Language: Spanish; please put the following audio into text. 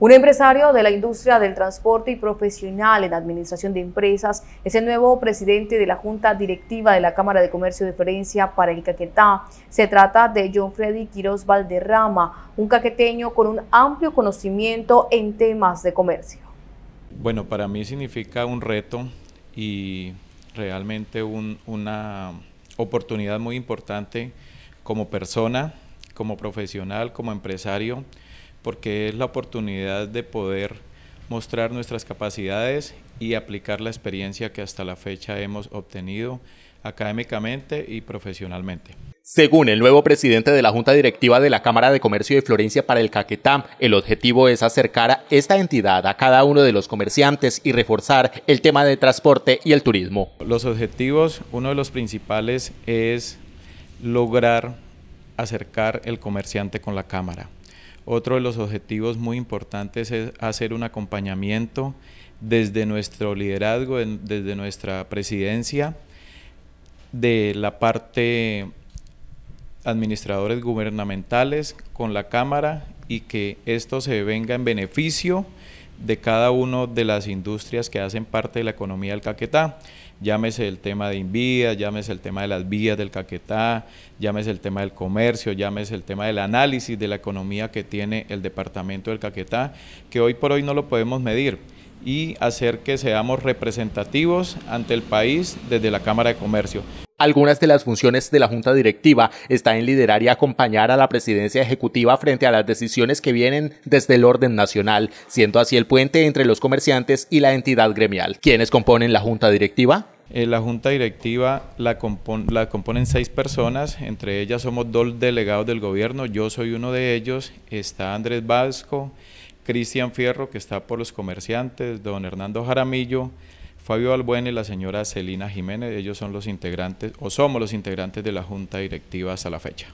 Un empresario de la industria del transporte y profesional en administración de empresas es el nuevo presidente de la Junta Directiva de la Cámara de Comercio de Ferencia para el Caquetá. Se trata de John Freddy Quiroz Valderrama, un caqueteño con un amplio conocimiento en temas de comercio. Bueno, para mí significa un reto y realmente una oportunidad muy importante como persona, como profesional, como empresario porque es la oportunidad de poder mostrar nuestras capacidades y aplicar la experiencia que hasta la fecha hemos obtenido académicamente y profesionalmente. Según el nuevo presidente de la Junta Directiva de la Cámara de Comercio de Florencia para el Caquetá, el objetivo es acercar a esta entidad a cada uno de los comerciantes y reforzar el tema de transporte y el turismo. Los objetivos, uno de los principales es lograr acercar el comerciante con la Cámara. Otro de los objetivos muy importantes es hacer un acompañamiento desde nuestro liderazgo, desde nuestra presidencia, de la parte administradores gubernamentales con la Cámara y que esto se venga en beneficio de cada una de las industrias que hacen parte de la economía del Caquetá llámese el tema de Invía, llámese el tema de las vías del Caquetá, llámese el tema del comercio, llámese el tema del análisis de la economía que tiene el departamento del Caquetá, que hoy por hoy no lo podemos medir y hacer que seamos representativos ante el país desde la Cámara de Comercio. Algunas de las funciones de la Junta Directiva está en liderar y acompañar a la presidencia ejecutiva frente a las decisiones que vienen desde el orden nacional, siendo así el puente entre los comerciantes y la entidad gremial. ¿Quiénes componen la Junta Directiva? Eh, la Junta Directiva la, componen seis personas, entre ellas somos dos delegados del gobierno, yo soy uno de ellos, está Andrés Vasco, Cristian Fierro, que está por los comerciantes, don Hernando Jaramillo, Fabio Albuena y la señora Celina Jiménez, ellos son los integrantes o somos los integrantes de la Junta Directiva hasta la fecha.